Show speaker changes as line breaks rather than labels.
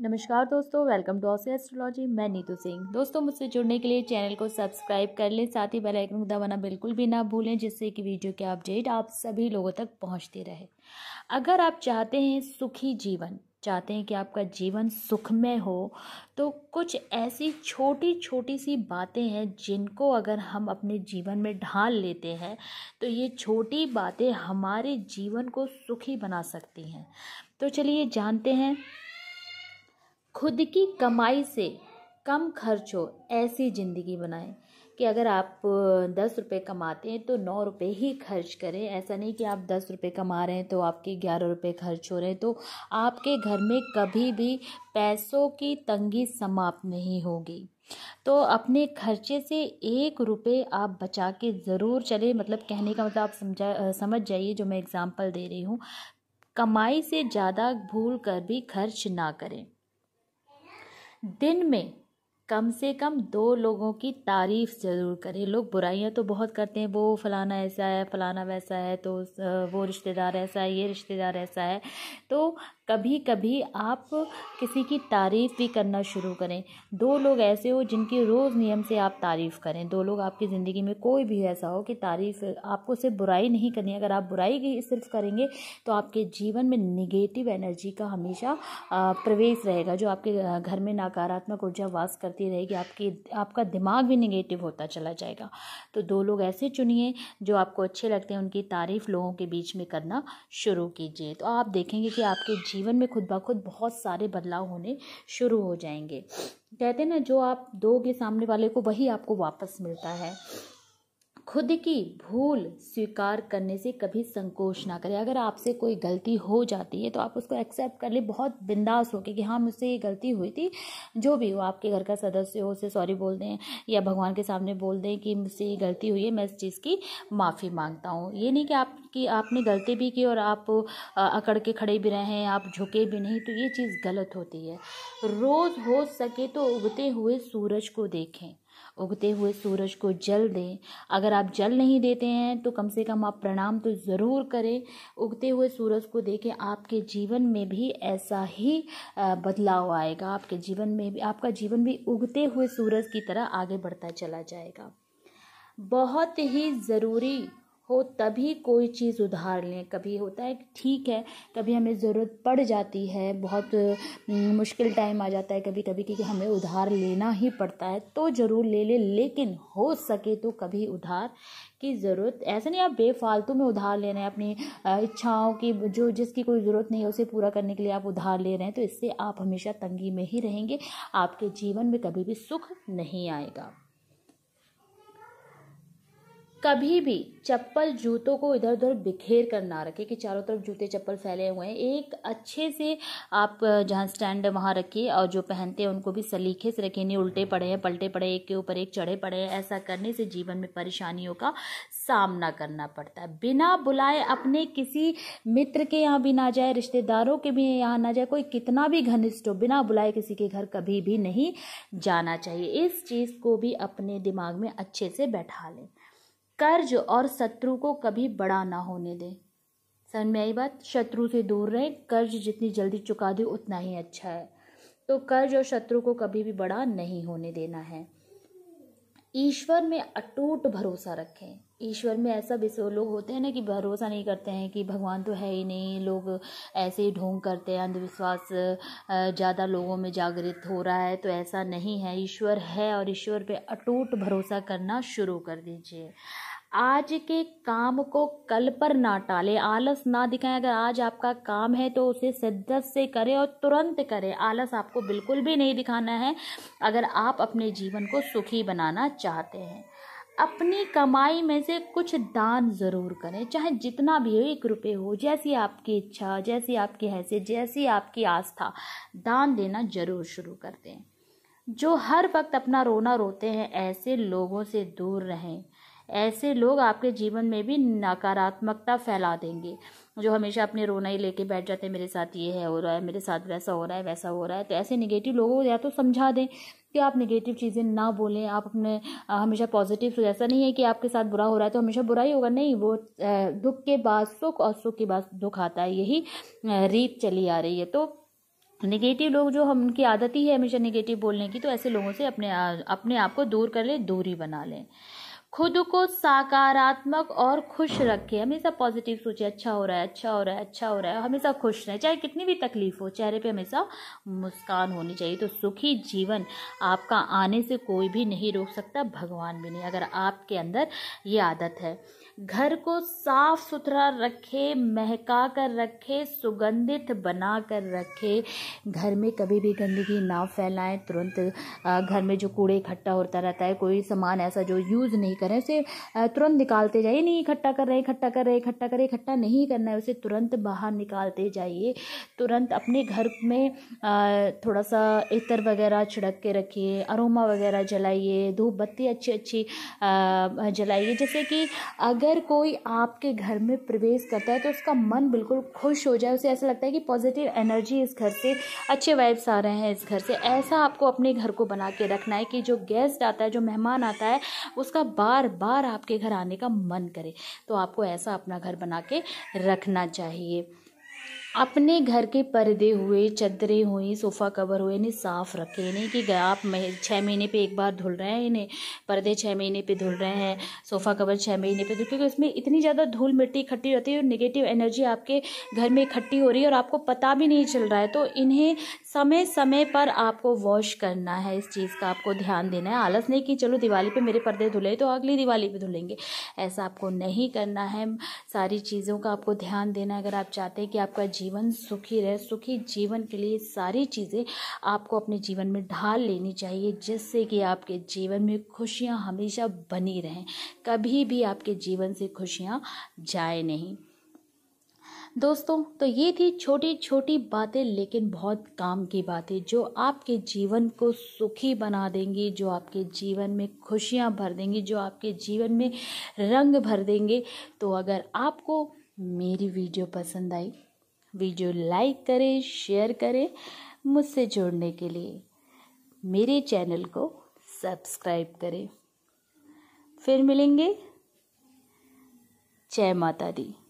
नमस्कार दोस्तों welcome to ऑसे astrology मैं नीतू सिंह दोस्तों मुझसे जुड़ने के लिए चैनल को सब्सक्राइब कर लें साथ ही बेल आइकन दबाना बिल्कुल भी ना भूलें जिससे कि वीडियो के अपडेट आप सभी लोगों तक पहुंचते रहे अगर आप चाहते हैं सुखी जीवन चाहते हैं कि आपका जीवन सुखमय हो तो कुछ ऐसी छोटी छोटी सी बातें हैं जिनको अगर हम अपने जीवन में ढाल लेते हैं तो ये छोटी बातें हमारे जीवन को सुखी बना सकती हैं तो चलिए जानते हैं खुद की कमाई से कम खर्च हो ऐसी ज़िंदगी बनाएं कि अगर आप दस रुपये कमाते हैं तो नौ रुपये ही खर्च करें ऐसा नहीं कि आप दस रुपये कमा रहे हैं तो आपके ग्यारह रुपये खर्च हो रहे हैं तो आपके घर में कभी भी पैसों की तंगी समाप्त नहीं होगी तो अपने खर्चे से एक रुपये आप बचा के ज़रूर चले मतलब कहने का मतलब आप समझा समझ जाइए जो मैं एग्ज़ाम्पल दे रही हूँ कमाई से ज़्यादा भूल कर भी खर्च ना करें दिन में कम से कम दो लोगों की तारीफ ज़रूर करें लोग बुराइयां तो बहुत करते हैं वो फलाना ऐसा है फलाना वैसा है तो वो रिश्तेदार ऐसा है ये रिश्तेदार ऐसा है तो कभी कभी आप किसी की तारीफ़ भी करना शुरू करें दो लोग ऐसे हो जिनकी रोज़ नियम से आप तारीफ़ करें दो लोग आपकी ज़िंदगी में कोई भी ऐसा हो कि तारीफ़ आपको सिर्फ बुराई नहीं करनी अगर आप बुराई की सिर्फ करेंगे तो आपके जीवन में निगेटिव एनर्जी का हमेशा प्रवेश रहेगा जो आपके घर में नकारात्मक ऊर्जा वास करती रहेगी आपकी आपका दिमाग भी निगेटिव होता चला जाएगा तो दो लोग ऐसे चुनिए जो आपको अच्छे लगते हैं उनकी तारीफ़ लोगों के बीच में करना शुरू कीजिए तो आप देखेंगे कि आपके जीवन में खुद ब खुद बहुत सारे बदलाव होने शुरू हो जाएंगे कहते हैं ना जो आप दोगे सामने वाले को वही आपको वापस मिलता है खुद की भूल स्वीकार करने से कभी संकोच ना करें अगर आपसे कोई गलती हो जाती है तो आप उसको एक्सेप्ट कर ले बहुत बिंदास होकर कि हाँ मुझसे ये गलती हुई थी जो भी हो आपके घर का सदस्य हो उसे सॉरी बोल दें या भगवान के सामने बोल दें कि मुझसे ये गलती हुई है मैं इस चीज़ की माफ़ी मांगता हूँ ये नहीं कि आपकी आपने गलती भी की और आप अकड़ के खड़े भी रहें आप झुके भी नहीं तो ये चीज़ गलत होती है रोज़ हो सके तो उगते हुए सूरज को देखें उगते हुए सूरज को जल दें अगर आप जल नहीं देते हैं तो कम से कम आप प्रणाम तो ज़रूर करें उगते हुए सूरज को देखें आपके जीवन में भी ऐसा ही बदलाव आएगा आपके जीवन में भी आपका जीवन भी उगते हुए सूरज की तरह आगे बढ़ता चला जाएगा बहुत ही ज़रूरी हो तभी कोई चीज़ उधार लें कभी होता है ठीक है कभी हमें ज़रूरत पड़ जाती है बहुत मुश्किल टाइम आ जाता है कभी कभी क्योंकि हमें उधार लेना ही पड़ता है तो ज़रूर ले लें लेकिन हो सके तो कभी उधार की ज़रूरत ऐसा नहीं आप बेफालतू में उधार ले रहे हैं अपनी इच्छाओं की जो जिसकी कोई ज़रूरत नहीं है उसे पूरा करने के लिए आप उधार ले रहे हैं तो इससे आप हमेशा तंगी में ही रहेंगे आपके जीवन में कभी भी सुख नहीं आएगा कभी भी चप्पल जूतों को इधर उधर बिखेर कर ना रखें कि चारों तरफ जूते चप्पल फैले हुए हैं एक अच्छे से आप जहाँ स्टैंड वहाँ रखिए और जो पहनते हैं उनको भी सलीके से रखें नहीं उल्टे पड़े हैं पलटे पड़े एक के ऊपर एक चढ़े पड़े हैं ऐसा करने से जीवन में परेशानियों का सामना करना पड़ता है बिना बुलाए अपने किसी मित्र के यहाँ भी ना जाए रिश्तेदारों के भी यहाँ ना जाए कोई कितना भी घनिष्ठ हो बिना बुलाए किसी के घर कभी भी नहीं जाना चाहिए इस चीज़ को भी अपने दिमाग में अच्छे से बैठा लें कर्ज और शत्रु को कभी बड़ा ना होने दें समझ में आई बात शत्रु से दूर रहें कर्ज जितनी जल्दी चुका दें उतना ही अच्छा है तो कर्ज और शत्रु को कभी भी बड़ा नहीं होने देना है ईश्वर में अटूट भरोसा रखें ईश्वर में ऐसा भी लोग होते हैं ना कि भरोसा नहीं करते हैं कि भगवान तो है ही नहीं लोग ऐसे ही ढोंग करते हैं अंधविश्वास ज़्यादा लोगों में जागृत हो रहा है तो ऐसा नहीं है ईश्वर है और ईश्वर पे अटूट भरोसा करना शुरू कर दीजिए आज के काम को कल पर ना टाले आलस ना दिखाएं अगर आज आपका काम है तो उसे शिद्दत से करें और तुरंत करें आलस आपको बिल्कुल भी नहीं दिखाना है अगर आप अपने जीवन को सुखी बनाना चाहते हैं अपनी कमाई में से कुछ दान ज़रूर करें चाहे जितना भी हो एक रुपये हो जैसी आपकी इच्छा जैसी आपकी हैसियत जैसी आपकी आस्था दान देना ज़रूर शुरू कर दें जो हर वक्त अपना रोना रोते हैं ऐसे लोगों से दूर रहें ऐसे लोग आपके जीवन में भी नकारात्मकता फैला देंगे जो हमेशा अपने रोना ही लेके बैठ जाते हैं मेरे साथ ये है हो रहा है मेरे साथ वैसा हो रहा है वैसा हो रहा है तो ऐसे निगेटिव लोगों को या तो समझा दें कि आप निगेटिव चीज़ें ना बोलें आप अपने हमेशा पॉजिटिव ऐसा नहीं है कि आपके साथ बुरा हो रहा है तो हमेशा बुरा ही होगा नहीं वो दुख के बाद सुख और सुख के बाद दुख आता है यही रीत चली आ रही है तो निगेटिव लोग जो हम उनकी आदत ही है हमेशा निगेटिव बोलने की तो ऐसे लोगों से अपने अपने आप को दूर कर लें दूरी बना लें खुद को सकारात्मक और खुश रखें हमेशा पॉजिटिव सोचें अच्छा हो रहा है अच्छा हो रहा है अच्छा हो रहा है हमेशा खुश रहें चाहे कितनी भी तकलीफ हो चेहरे पे हमेशा मुस्कान होनी चाहिए तो सुखी जीवन आपका आने से कोई भी नहीं रोक सकता भगवान भी नहीं अगर आपके अंदर ये आदत है घर को साफ सुथरा रखे महका कर रखे सुगंधित बना कर रखे घर में कभी भी गंदगी ना फैलाएं तुरंत घर में जो कूड़े इकट्ठा होता रहता है कोई सामान ऐसा जो यूज़ नहीं करें उसे तुरंत निकालते जाइए नहीं इकट्ठा कर रहे इकट्ठा कर रहे इकट्ठा करें इकट्ठा नहीं करना है उसे तुरंत बाहर निकालते जाइए तुरंत अपने घर में थोड़ा सा इतर वगैरह छिड़क के रखिए अरोमा वगैरह जलाइए धूप बत्ती अच्छी अच्छी जलाइए जैसे कि अगर अगर कोई आपके घर में प्रवेश करता है तो उसका मन बिल्कुल खुश हो जाए उसे ऐसा लगता है कि पॉजिटिव एनर्जी इस घर से अच्छे वाइब्स आ रहे हैं इस घर से ऐसा आपको अपने घर को बना के रखना है कि जो गेस्ट आता है जो मेहमान आता है उसका बार बार आपके घर आने का मन करे तो आपको ऐसा अपना घर बना के रखना चाहिए अपने घर के पर्दे हुए चदरे हुई सोफ़ा कवर हुए इन्हें साफ़ रखें इन्हें कि आप छः महीने पे एक बार धुल रहे हैं इन्हें पर्दे छः महीने पे धुल रहे हैं सोफ़ा कवर छः महीने पे धुल क्योंकि उसमें इतनी ज़्यादा धूल मिट्टी इकट्ठी रहती है और निगेटिव एनर्जी आपके घर में इकट्ठी हो रही है और आपको पता भी नहीं चल रहा है तो इन्हें समय समय पर आपको वॉश करना है इस चीज़ का आपको ध्यान देना है आलस नहीं कि चलो दिवाली पर मेरे पर्दे धुले तो अगली दिवाली पर धुलेंगे ऐसा आपको नहीं करना है सारी चीज़ों का आपको ध्यान देना है अगर आप चाहते हैं कि आपका जीवन जीवन सुखी रहे सुखी जीवन के लिए सारी चीज़ें आपको अपने जीवन में ढाल लेनी चाहिए जिससे कि आपके जीवन में खुशियाँ हमेशा बनी रहें कभी भी आपके जीवन से खुशियाँ जाए नहीं दोस्तों तो ये थी छोटी छोटी बातें लेकिन बहुत काम की बातें जो आपके जीवन को सुखी बना देंगी जो आपके जीवन में खुशियाँ भर देंगी जो आपके जीवन में रंग भर देंगे तो अगर आपको मेरी वीडियो पसंद आई वीडियो लाइक करें शेयर करें मुझसे जोड़ने के लिए मेरे चैनल को सब्सक्राइब करें फिर मिलेंगे जय माता दी